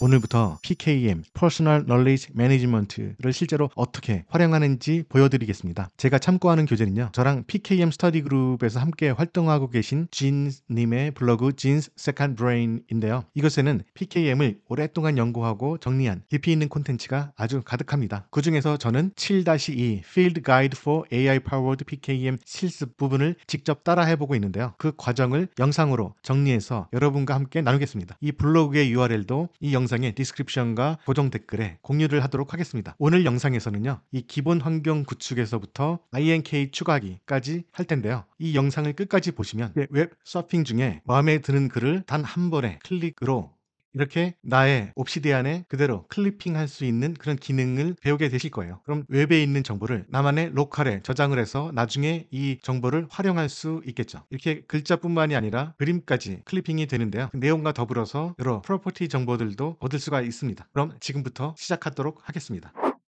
오늘부터 PKM, Personal Knowledge Management를 실제로 어떻게 활용하는지 보여드리겠습니다. 제가 참고하는 교재는요. 저랑 PKM 스터디 그룹에서 함께 활동하고 계신 진님의 블로그 진 i n s 브레인인데요 이것에는 PKM을 오랫동안 연구하고 정리한 깊이 있는 콘텐츠가 아주 가득합니다. 그 중에서 저는 7-2 Field Guide for AI Powered PKM 실습 부분을 직접 따라해보고 있는데요. 그 과정을 영상으로 정리해서 여러분과 함께 나누겠습니다. 이 블로그의 URL도 이영 영상의 디스크립션과 고정 댓글에 공유를 하도록 하겠습니다. 오늘 영상에서는요. 이 기본 환경 구축에서부터 INK 추가하기까지 할 텐데요. 이 영상을 끝까지 보시면 네. 웹 서핑 중에 마음에 드는 글을 단 한 번에 클릭으로 이렇게 나의 옵시디안에 그대로 클리핑할 수 있는 그런 기능을 배우게 되실 거예요. 그럼 웹에 있는 정보를 나만의 로컬에 저장을 해서 나중에 이 정보를 활용할 수 있겠죠. 이렇게 글자뿐만이 아니라 그림까지 클리핑이 되는데요. 그 내용과 더불어서 여러 프로퍼티 정보들도 얻을 수가 있습니다. 그럼 지금부터 시작하도록 하겠습니다.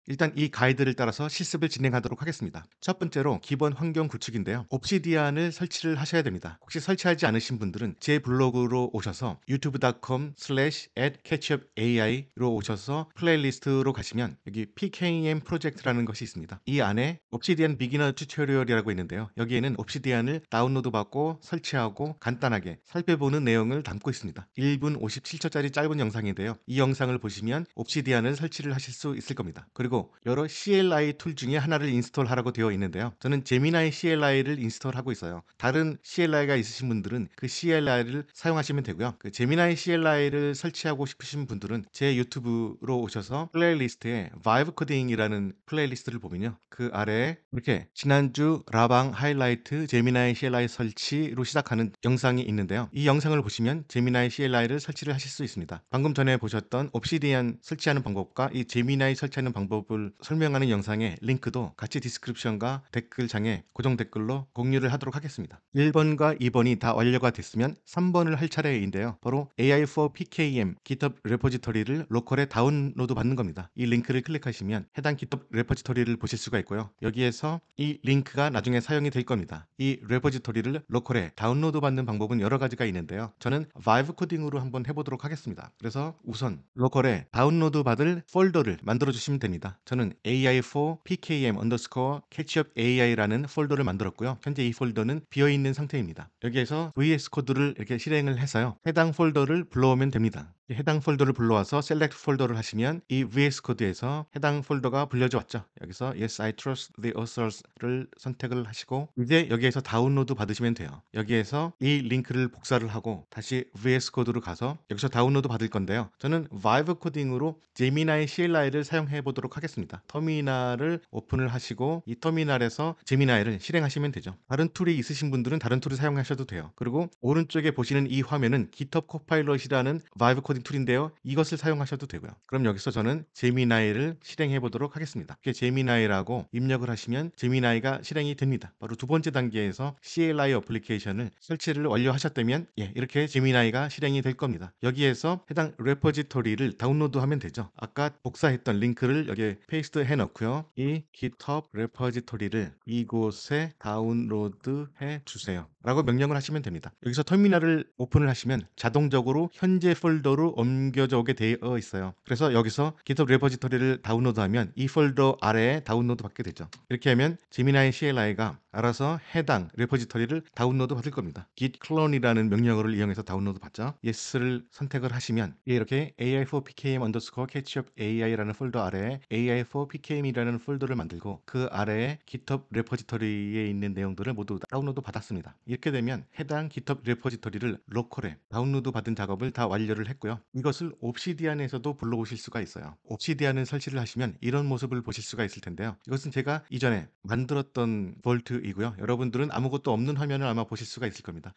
일단 이 가이드를 따라서 실습을 진행하도록 하겠습니다. 첫 번째로 기본 환경 구축인데요. 옵시디안을 설치를 하셔야 됩니다. 혹시 설치하지 않으신 분들은 제 블로그로 오셔서 유튜브.com slash at catchupai로 오셔서 플레이리스트로 가시면 여기 PKM 프로젝트라는 것이 있습니다. 이 안에 옵시디안 비기너 튜토리얼이라고 있는데요. 여기에는 옵시디안을 다운로드 받고 설치하고 간단하게 살펴보는 내용을 담고 있습니다. 1분 57초짜리 짧은 영상인데요. 이 영상을 보시면 옵시디안을 설치를 하실 수 있을 겁니다. 그리고 여러 CLI 툴 중에 하나를 인스톨하라고 되어 있는데요. 저는 제미나이 CLI를 인스톨하고 있어요. 다른 CLI가 있으신 분들은 그 CLI를 사용하시면 되고요. 그 제미나이 CLI를 설치하고 싶으신 분들은 제 유튜브로 오셔서 플레이리스트에 Vive Coding이라는 플레이리스트를 보면요. 그 아래에 이렇게 지난주 라방 하이라이트 제미나이 CLI 설치로 시작하는 영상이 있는데요. 이 영상을 보시면 제미나이 CLI를 설치를 하실 수 있습니다. 방금 전에 보셨던 옵시디안 설치하는 방법과 이 제미나이 설치하는 방법 방법을 설명하는 영상의 링크도 같이 디스크립션과 댓글창에 고정 댓글로 공유를 하도록 하겠습니다. 1번과 2번이 다 완료가 됐으면 3번을 할 차례인데요. 바로 AI4 PKM GitHub 레포지토리를 로컬에 다운로드 받는 겁니다. 이 링크를 클릭하시면 해당 GitHub 레포지토리를 보실 수가 있고요. 여기에서 이 링크가 나중에 사용이 될 겁니다. 이 레포지토리를 로컬에 다운로드 받는 방법은 여러 가지가 있는데요. 저는 Vive 코딩으로 한번 해보도록 하겠습니다. 그래서 우선 로컬에 다운로드 받을 폴더를 만들어 주시면 됩니다. 저는 AI4 PKM 언더스코어 캐치업 AI라는 폴더를 만들었고요. 현재 이 폴더는 비어있는 상태입니다. 여기에서 VS 코드를 이렇게 실행을 해서요. 해당 폴더를 불러오면 됩니다. 해당 폴더를 불러와서 select 폴더를 하시면 이 VS 코드에서 해당 폴더가 불려져 왔죠. 여기서 yes I trust the authors를 선택을 하시고 이제 여기에서 다운로드 받으시면 돼요. 여기에서 이 링크를 복사를 하고 다시 VS 코드로 가서 여기서 다운로드 받을 건데요. 저는 vive 코딩으로 제미나의 CLI를 사용해 보도록 하겠습니다. 터미널을 오픈을 하시고 이 터미널에서 m i n 이를 실행하시면 되죠. 다른 툴이 있으신 분들은 다른 툴을 사용하셔도 돼요. 그리고 오른쪽에 보시는 이 화면은 GitHub Copilot이라는 vive 코딩 만들어진 툴인데요. 이것을 사용하셔도 되고요. 그럼 여기서 저는 제미나이를 실행해 보도록 하겠습니다. 이렇게 제미나이라고 입력을 하시면 제미나이가 실행이 됩니다. 바로 두 번째 단계에서 CLI 어플리케이션을 설치를 완료하셨다면 예, 이렇게 제미나이가 실행이 될 겁니다. 여기에서 해당 레퍼지토리를 다운로드하면 되죠. 아까 복사했던 링크를 여기에 페이스트 해놓고요이 GitHub 레퍼지토리를 이곳에 다운로드 해 주세요. 라고 명령을 하시면 됩니다. 여기서 터미널을 오픈을 하시면 자동적으로 현재 폴더로 옮겨져 오게 되어 있어요. 그래서 여기서 GitHub 레포지토리를 다운로드하면 이 폴더 아래에 다운로드 받게 되죠. 이렇게 하면 제미나이 CLI가 알아서 해당 레포지토리를 다운로드 받을 겁니다. git clone이라는 명령어를 이용해서 다운로드 받죠. yes를 선택을 하시면 이렇게 ai4pkm underscore catchup ai라는 폴더 아래에 ai4pkm이라는 폴더를 만들고 그 아래에 github 레포지토리에 있는 내용들을 모두 다운로드 받았습니다. 이렇게 되면 해당 github 레포지토리를 로컬에 다운로드 받은 작업을 다 완료를 했고요. 이것을 옵시디안에서도 불러오실 수가 있어요. 옵시디안을 설치를 하시면 이런 모습을 보실 수가 있을 텐데요. 이것은 제가 이전에 만들었던 볼트이고요. 여러분들은 아무것도 없는 화면을 아마 보실 수가 있을 겁니다.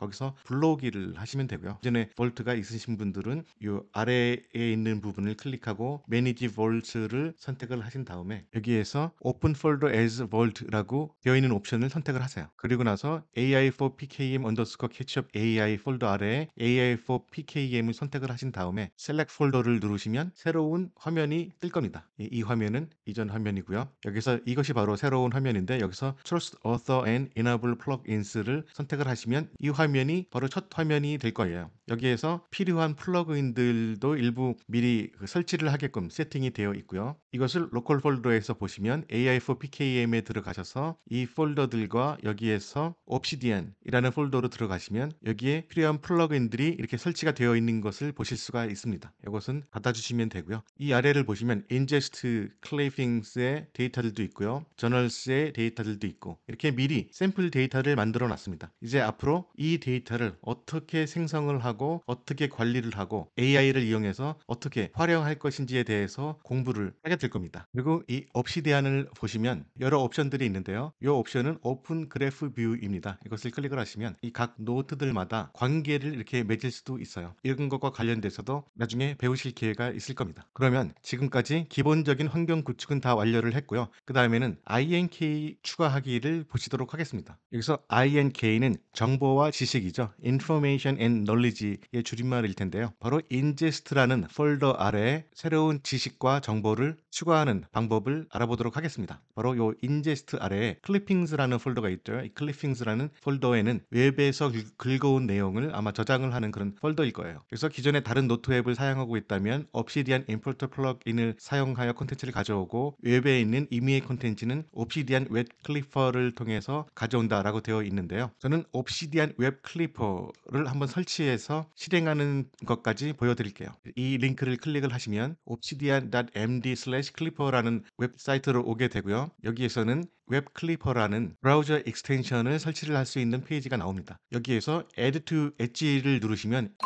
거기서 블로오기를 하시면 되고요. 이전에 볼트가 있으신 분들은 이 아래에 있는 부분을 클릭하고 Manage Volt를 선택을 하신 다음에 여기에서 Open Folder as Volt라고 되어 있는 옵션을 선택을 하세요. 그리고 나서 AI 4 PKM underscore Catchup AI 폴더 아래에 AI 4 PKM을 선택을 하신 다음에 Select Folder를 누르시면 새로운 화면이 뜰 겁니다. 이, 이 화면은 이전 화면이고요. 여기서 이것이 바로 새로운 화면인데 여기서 Trust Author and Enable Plugins를 선택을 하시면 이 화면 화면이 바로 첫 화면이 될 거예요. 여기에서 필요한 플러그인들도 일부 미리 그 설치를 하게끔 세팅이 되어 있고요. 이것을 로컬 폴더에서 보시면 AI4PKM에 들어가셔서 이 폴더들과 여기에서 Obsidian이라는 폴더로 들어가시면 여기에 필요한 플러그인들이 이렇게 설치가 되어 있는 것을 보실 수가 있습니다. 이것은 받아주시면 되고요. 이 아래를 보시면 ingest c l a y t i n g s 의 데이터들도 있고요. journals의 데이터들도 있고 이렇게 미리 샘플 데이터를 만들어 놨습니다. 이제 앞으로 이 데이터를 어떻게 생성을 하고 어떻게 관리를 하고 AI를 이용해서 어떻게 활용할 것인지에 대해서 공부를 하게 될 겁니다. 그리고 이 없이 대안을 보시면 여러 옵션들이 있는데요. 이 옵션은 오픈 그래프 뷰입니다. 이것을 클릭을 하시면 이 각 노트들마다 관계를 이렇게 맺을 수도 있어요. 이런 것과 관련돼서도 나중에 배우실 기회가 있을 겁니다. 그러면 지금까지 기본적인 환경 구축은 다 완료를 했고요. 그 다음에는 INK 추가하기를 보시도록 하겠습니다. 여기서 INK는 정보와 지식 지식이죠. Information and Knowledge의 줄임말일 텐데요. 바로 ingest라는 폴더 아래에 새로운 지식과 정보를 추가하는 방법을 알아보도록 하겠습니다. 바로 이 ingest 아래에 clippings라는 폴더가 있죠. 이 clippings라는 폴더에는 웹에서 긁어온 내용을 아마 저장을 하는 그런 폴더일 거예요. 그래서 기존에 다른 노트 앱을 사용하고 있다면 obsidian importer 플러그인을 사용하여 콘텐츠를 가져오고 웹에 있는 이미의 콘텐츠는 obsidian web clipper를 통해서 가져온다라고 되어 있는데요. 저는 obsidian web 웹 클리퍼를 한번 설치해서 실행하는 것까지 보여드릴게요. 이 링크를 클릭을 하시면 obsidian.md/clipper라는 웹사이트로 오게 되고요. 여기에서는 웹 클리퍼라는 브라우저 익스텐션을 설치를 할 수 있는 페이지가 나옵니다. 여기에서 Add to Edge를 누르시면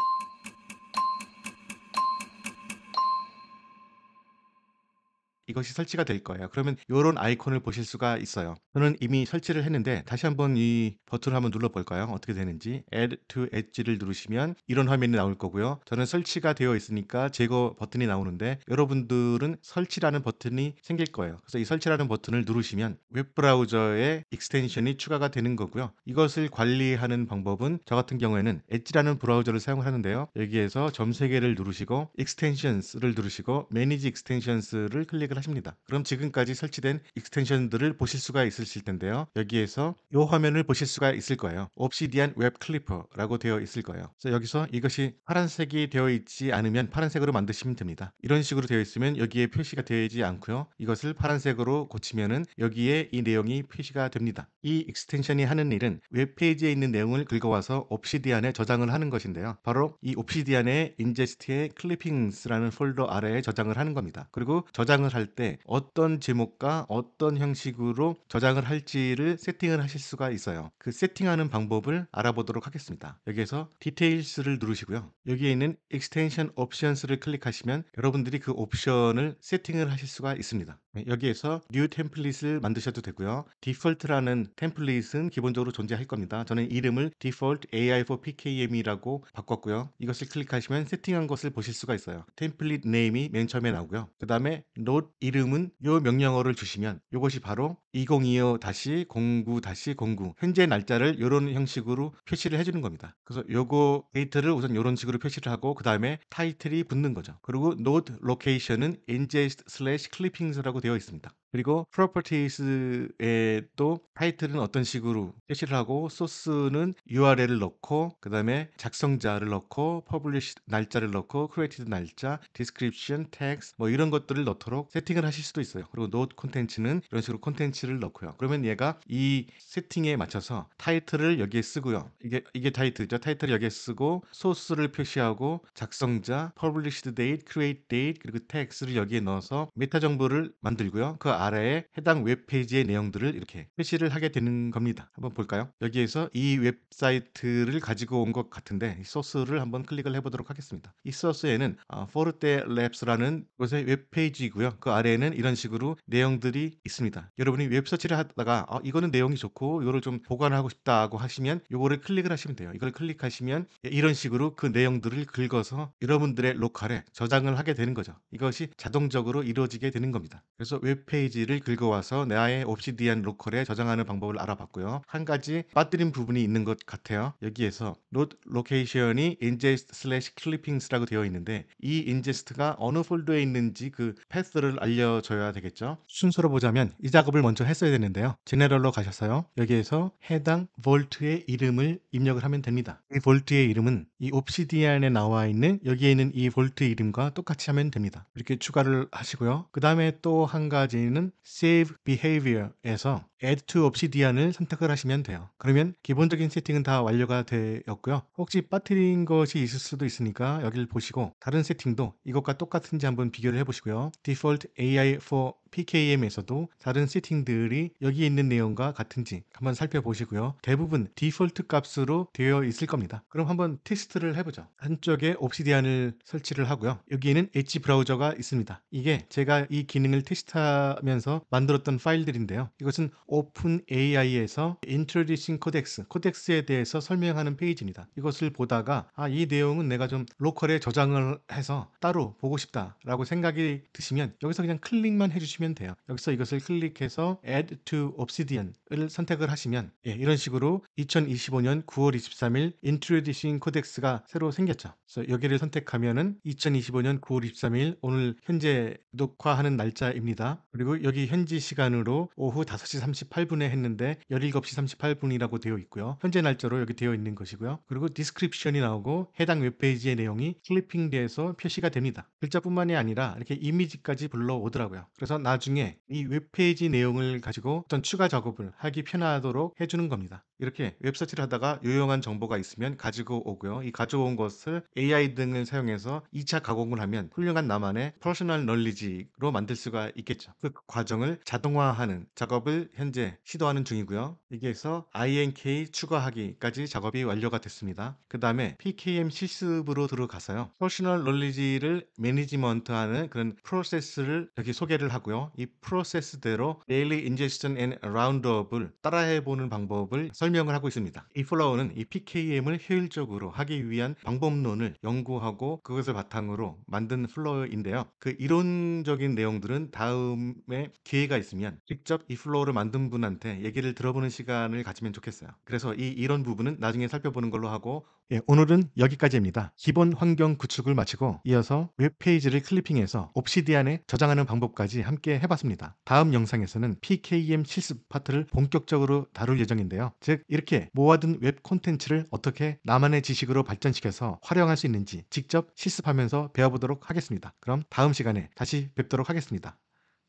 이것이 설치가 될 거예요. 그러면 이런 아이콘을 보실 수가 있어요. 저는 이미 설치를 했는데 다시 한번 이 버튼을 한번 눌러볼까요? 어떻게 되는지 Add to Edge를 누르시면 이런 화면이 나올 거고요. 저는 설치가 되어 있으니까 제거 버튼이 나오는데 여러분들은 설치라는 버튼이 생길 거예요. 그래서 이 설치라는 버튼을 누르시면 웹브라우저에 익스텐션이 추가가 되는 거고요. 이것을 관리하는 방법은 저 같은 경우에는 e d g e 라는 브라우저를 사용 하는데요. 여기에서 점 3개를 누르시고 e e x t 익스텐션스를 누르시고 Manage e x t e n s i o n s 를 클릭을 선택을 하십니다. 그럼 지금까지 설치된 익스텐션들을 보실 수가 있으실 텐데요. 여기에서 이 화면을 보실 수가 있을 거예요. 옵시디안 웹 클리퍼라고 되어 있을 거예요. 그래서 여기서 이것이 파란색이 되어 있지 않으면 파란색으로 만드시면 됩니다. 이런 식으로 되어 있으면 여기에 표시가 되어 있지 않고요. 이것을 파란색으로 고치면은 여기에 이 내용이 표시가 됩니다. 이 익스텐션이 하는 일은 웹페이지에 있는 내용을 긁어와서 옵시디안에 저장을 하는 것인데요. 바로 이 옵시디안의 인제스트의 클리핑스라는 폴더 아래에 저장을 하는 겁니다. 그리고 저장을 할 할때 어떤 제목과 어떤 형식으로 저장을 할지를 세팅을 하실 수가 있어요. 그 세팅하는 방법을 알아보도록 하겠습니다. 여기에서 d e t a i l s 를 누르시고요. 여기에 있는 Extension Options를 클릭하시면 여러분들이 그 옵션을 세팅을 하실 수가 있습니다. 네, 여기에서 New Template을 만드셔도 되고요. Default라는 t e m p l a t e 은 기본적으로 존재할 겁니다. 저는 이름을 Default AI for PKM이라고 바꿨고요. 이것을 클릭하시면 세팅한 것을 보실 수가 있어요. Template n a m e 이맨 처음에 나오고요. 그 다음에 Note 이름은 요 명령어를 주시면 이것이 바로 2025-09-09 현재 날짜를 이런 형식으로 표시를 해주는 겁니다. 그래서 요거 데이터를 우선 이런 식으로 표시를 하고 그 다음에 타이틀이 붙는 거죠. 그리고 node location은 nj/clippings라고 되어 있습니다. 그리고 properties에 또 타이틀은 어떤 식으로 표시를 하고 소스는 URL을 넣고 그다음에 작성자를 넣고 publish 날짜를 넣고 c r e a t e 날짜, description, text 뭐 이런 것들을 넣도록 세팅을 하실 수도 있어요. 그리고 note 콘텐츠는 이런 식으로 콘텐츠를 넣고요. 그러면 얘가 이 세팅에 맞춰서 타이틀을 여기에 쓰고요. 이게 이게 타이틀이죠. 타이틀을 여기에 쓰고 소스를 표시하고 작성자, published date, create date 그리고 text를 여기에 넣어서 메타 정보를 만들고요. 그 아래에 해당 웹페이지의 내용들을 이렇게 표시를 하게 되는 겁니다. 한번 볼까요? 여기에서 이 웹사이트를 가지고 온 것 같은데 이 소스를 한번 클릭을 해보도록 하겠습니다. 이 소스에는 어, 포르테 랩스라는 곳의 웹페이지이고요. 그 아래에는 이런 식으로 내용들이 있습니다. 여러분이 웹서치를 하다가 어, 이거는 내용이 좋고 이거를 좀 보관하고 싶다고 하시면 이거를 클릭을 하시면 돼요. 이걸 클릭하시면 이런 식으로 그 내용들을 긁어서 여러분들의 로컬에 저장을 하게 되는 거죠. 이것이 자동적으로 이루어지게 되는 겁니다. 그래서 웹페이지 페이지를 긁어와서 나의 옵시디안 네 로컬에 저장하는 방법을 알아봤고요. 한 가지 빠뜨린 부분이 있는 것 같아요. 여기에서 node location이 ingest/clippings라고 되어 있는데 이 ingest가 어느 폴더에 있는지 그 패스를 알려줘야 되겠죠. 순서로 보자면 이 작업을 먼저 했어야 되는데요. 제네럴로 가셨어요. 여기에서 해당 볼트의 이름을 입력을 하면 됩니다. 이 볼트의 이름은 이 옵시디안에 네 나와 있는 여기에 있는 이 볼트 이름과 똑같이 하면 됩니다. 이렇게 추가를 하시고요. 그 다음에 또 한 가지는 있는 Save Behavior에서 Add to Obsidian을 선택을 하시면 돼요. 그러면 기본적인 세팅은 다 완료가 되었고요. 혹시 빠뜨린 것이 있을 수도 있으니까 여기를 보시고 다른 세팅도 이것과 똑같은지 한번 비교를 해보시고요. Default AI for PKM에서도 다른 세팅들이 여기 있는 내용과 같은지 한번 살펴보시고요. 대부분 디폴트 값으로 되어 있을 겁니다. 그럼 한번 테스트를 해보죠. 한쪽에 옵시디안을 설치를 하고요. 여기에는 엣지 브라우저가 있습니다. 이게 제가 이 기능을 테스트하면서 만들었던 파일들인데요. 이것은 o p e n AI에서 Introducing Codex, 코 e x 에 대해서 설명하는 페이지입니다. 이것을 보다가 아, 이 내용은 내가 좀 로컬에 저장을 해서 따로 보고 싶다라고 생각이 드시면 여기서 그냥 클릭만 해주시면 하시면 돼요. 여기서 이것을 클릭해서 Add to Obsidian을 선택을 하시면 예, 이런 식으로 2025년 9월 23일 인트로디싱 코덱스가 새로 생겼죠. 그래서 여기를 선택하면은 2025년 9월 23일 오늘 현재 녹화하는 날짜입니다. 그리고 여기 현지 시간으로 오후 5시 38분에 했는데 17시 38분이라고 되어 있고요. 현재 날짜로 여기 되어 있는 것이고요. 그리고 디스크립션이 나오고 해당 웹페이지의 내용이 클리핑돼서 표시가 됩니다. 글자뿐만이 아니라 이렇게 이미지까지 불러오더라고요. 그래서 나 나중에 이 웹페이지 내용을 가지고 어떤 추가 작업을 하기 편하도록 해주는 겁니다. 이렇게 웹서치를 하다가 유용한 정보가 있으면 가지고 오고요. 이 가져온 것을 AI 등을 사용해서 2차 가공을 하면 훌륭한 나만의 퍼스널 널리지로 만들 수가 있겠죠. 그 과정을 자동화하는 작업을 현재 시도하는 중이고요. 여기에서 INK 추가하기까지 작업이 완료가 됐습니다. 그 다음에 PKM 실습으로 들어가서요. 퍼스널 널리지를 매니지먼트하는 그런 프로세스를 여기 소개를 하고요. 이 프로세스대로 Daily Ingestion and Roundup을 따라해보는 방법을 설명을 하고 있습니다. 이 플라워는 이 PKM을 효율적으로 하기 위한 방법론을 연구하고 그것을 바탕으로 만든 플로어인데요. 그 이론적인 내용들은 다음에 기회가 있으면 직접 이 플로어를 만든 분한테 얘기를 들어보는 시간을 가지면 좋겠어요. 그래서 이 이론 부분은 나중에 살펴보는 걸로 하고 예, 오늘은 여기까지입니다. 기본 환경 구축을 마치고 이어서 웹페이지를 클리핑해서 옵시디안에 저장하는 방법까지 함께 해봤습니다 다음 영상에서는 PKM 실습 파트를 본격적으로 다룰 예정인데요. 즉 이렇게 모아둔 웹 콘텐츠를 어떻게 나만의 지식으로 발전시켜서 활용할 수 있는지 직접 실습하면서 배워보도록 하겠습니다. 그럼 다음 시간에 다시 뵙도록 하겠습니다.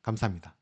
감사합니다.